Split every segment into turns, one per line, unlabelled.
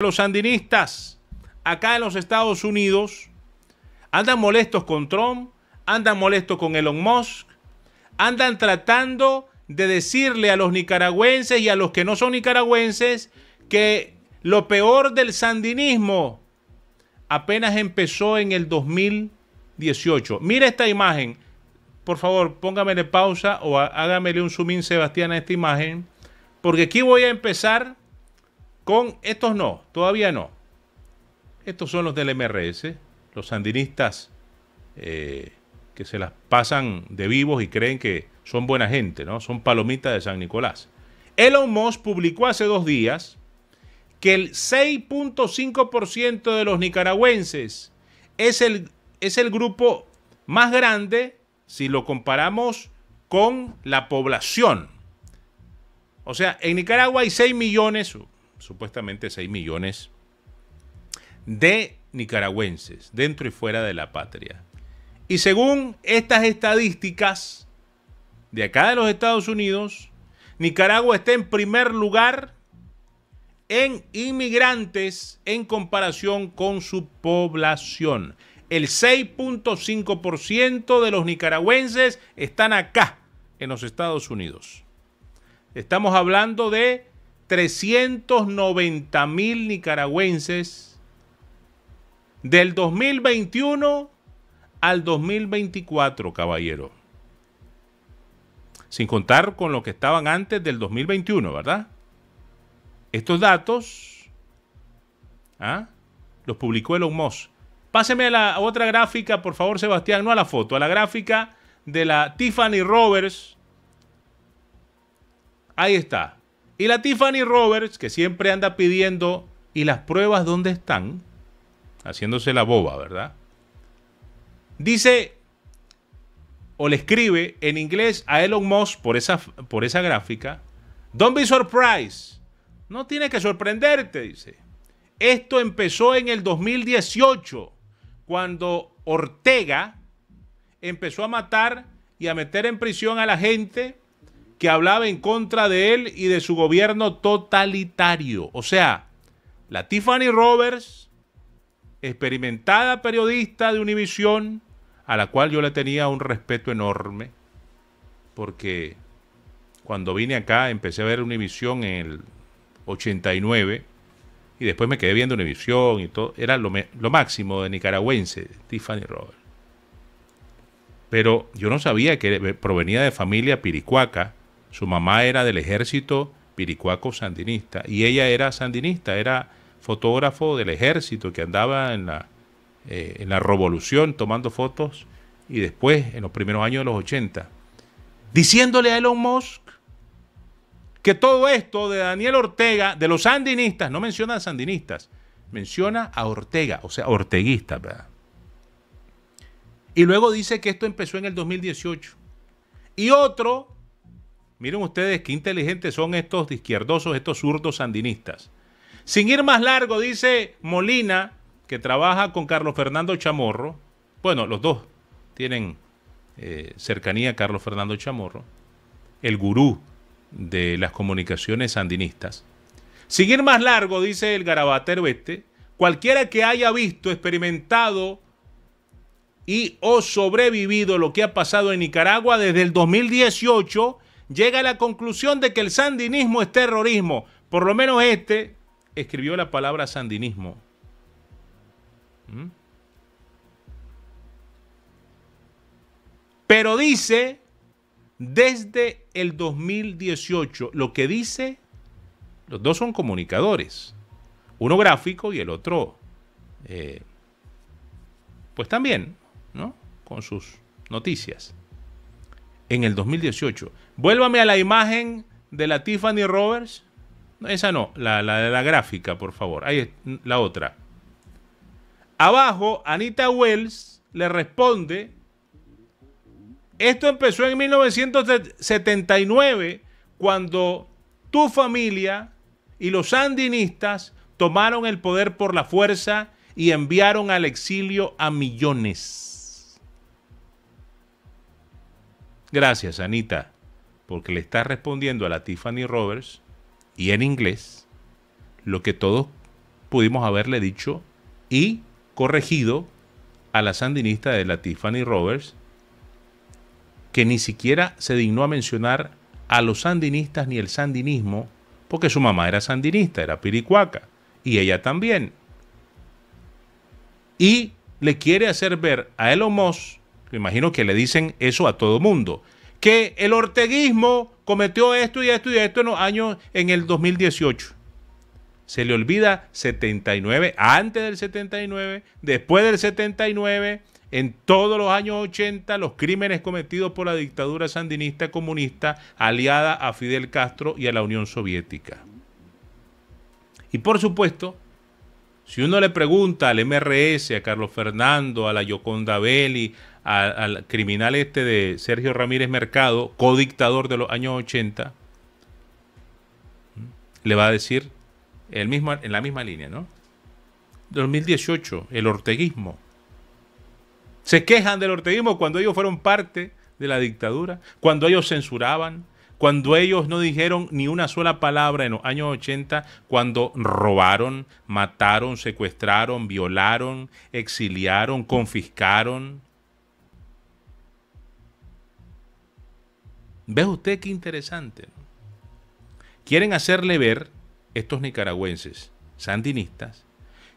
Los sandinistas acá en los Estados Unidos andan molestos con Trump, andan molestos con Elon Musk, andan tratando de decirle a los nicaragüenses y a los que no son nicaragüenses que lo peor del sandinismo apenas empezó en el 2018. Mira esta imagen. Por favor, póngamele pausa o hágamele un zoom Sebastián, a esta imagen. Porque aquí voy a empezar con estos no, todavía no. Estos son los del MRS, los sandinistas eh, que se las pasan de vivos y creen que son buena gente, ¿no? Son palomitas de San Nicolás. Elon Musk publicó hace dos días que el 6.5% de los nicaragüenses es el, es el grupo más grande si lo comparamos con la población. O sea, en Nicaragua hay 6 millones, supuestamente 6 millones de nicaragüenses dentro y fuera de la patria. Y según estas estadísticas de acá de los Estados Unidos, Nicaragua está en primer lugar en inmigrantes en comparación con su población. El 6.5% de los nicaragüenses están acá, en los Estados Unidos. Estamos hablando de 390 mil nicaragüenses del 2021 al 2024, caballero. Sin contar con lo que estaban antes del 2021, ¿verdad? Estos datos ¿ah? los publicó Elon Musk. Páseme a la otra gráfica, por favor, Sebastián, no a la foto, a la gráfica de la Tiffany Roberts. Ahí está. Y la Tiffany Roberts, que siempre anda pidiendo, ¿y las pruebas dónde están? Haciéndose la boba, ¿verdad? Dice o le escribe en inglés a Elon Musk por esa, por esa gráfica, Don't be surprised. No tiene que sorprenderte, dice. Esto empezó en el 2018, cuando Ortega empezó a matar y a meter en prisión a la gente que hablaba en contra de él y de su gobierno totalitario. O sea, la Tiffany Roberts, experimentada periodista de Univisión, a la cual yo le tenía un respeto enorme, porque cuando vine acá empecé a ver Univisión en el 89 y después me quedé viendo Univisión y todo, era lo, máximo de nicaragüense, Tiffany Roberts. Pero yo no sabía que provenía de familia piricuaca, su mamá era del ejército piricuaco sandinista y ella era sandinista, era fotógrafo del ejército que andaba en la, eh, en la revolución tomando fotos y después, en los primeros años de los 80, diciéndole a Elon Musk que todo esto de Daniel Ortega, de los sandinistas, no menciona a sandinistas, menciona a Ortega, o sea, orteguista, ¿verdad? Y luego dice que esto empezó en el 2018. Y otro Miren ustedes qué inteligentes son estos izquierdosos, estos zurdos sandinistas. Sin ir más largo, dice Molina, que trabaja con Carlos Fernando Chamorro. Bueno, los dos tienen eh, cercanía a Carlos Fernando Chamorro, el gurú de las comunicaciones sandinistas. Sin ir más largo, dice el garabatero este, cualquiera que haya visto, experimentado y o sobrevivido lo que ha pasado en Nicaragua desde el 2018 llega a la conclusión de que el sandinismo es terrorismo. Por lo menos este escribió la palabra sandinismo. ¿Mm? Pero dice desde el 2018, lo que dice, los dos son comunicadores, uno gráfico y el otro, eh, pues también, ¿no? Con sus noticias en el 2018. Vuélvame a la imagen de la Tiffany Roberts. Esa no, la, de la gráfica, por favor. Ahí es mm, la otra. Abajo, Anita Wells le responde, esto empezó en 1979, cuando tu familia y los sandinistas tomaron el poder por la fuerza y enviaron al exilio a millones. Gracias, Anita, porque le está respondiendo a la Tiffany Roberts y en inglés lo que todos pudimos haberle dicho y corregido a la sandinista de la Tiffany Roberts, que ni siquiera se dignó a mencionar a los sandinistas ni el sandinismo, porque su mamá era sandinista, era piricuaca, y ella también. Y le quiere hacer ver a Elon Musk imagino que le dicen eso a todo mundo, que el orteguismo cometió esto y esto y esto en los años en el 2018. Se le olvida 79, antes del 79, después del 79, en todos los años 80, los crímenes cometidos por la dictadura sandinista comunista aliada a Fidel Castro y a la Unión Soviética. Y por supuesto, si uno le pregunta al MRS, a Carlos Fernando, a la Yoconda Belli, al criminal este de Sergio Ramírez Mercado, codictador de los años 80, le va a decir el mismo, en la misma línea, ¿no? 2018, el orteguismo. Se quejan del orteguismo cuando ellos fueron parte de la dictadura, cuando ellos censuraban, cuando ellos no dijeron ni una sola palabra en los años 80, cuando robaron, mataron, secuestraron, violaron, exiliaron, confiscaron, ¿Ve usted qué interesante? Quieren hacerle ver estos nicaragüenses sandinistas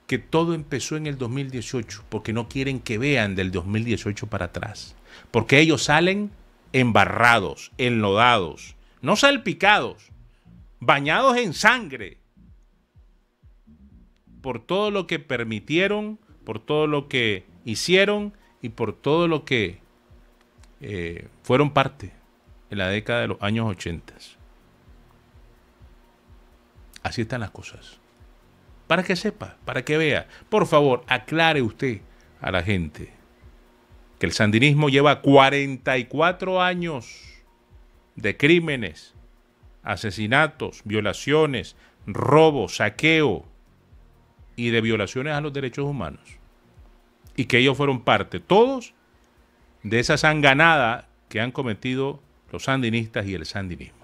que todo empezó en el 2018 porque no quieren que vean del 2018 para atrás. Porque ellos salen embarrados, enlodados, no salpicados, bañados en sangre por todo lo que permitieron, por todo lo que hicieron y por todo lo que eh, fueron parte en la década de los años 80. Así están las cosas. Para que sepa, para que vea. Por favor, aclare usted a la gente que el sandinismo lleva 44 años de crímenes, asesinatos, violaciones, robo, saqueo y de violaciones a los derechos humanos. Y que ellos fueron parte, todos, de esa sanganada que han cometido los sandinistas y el sandinismo.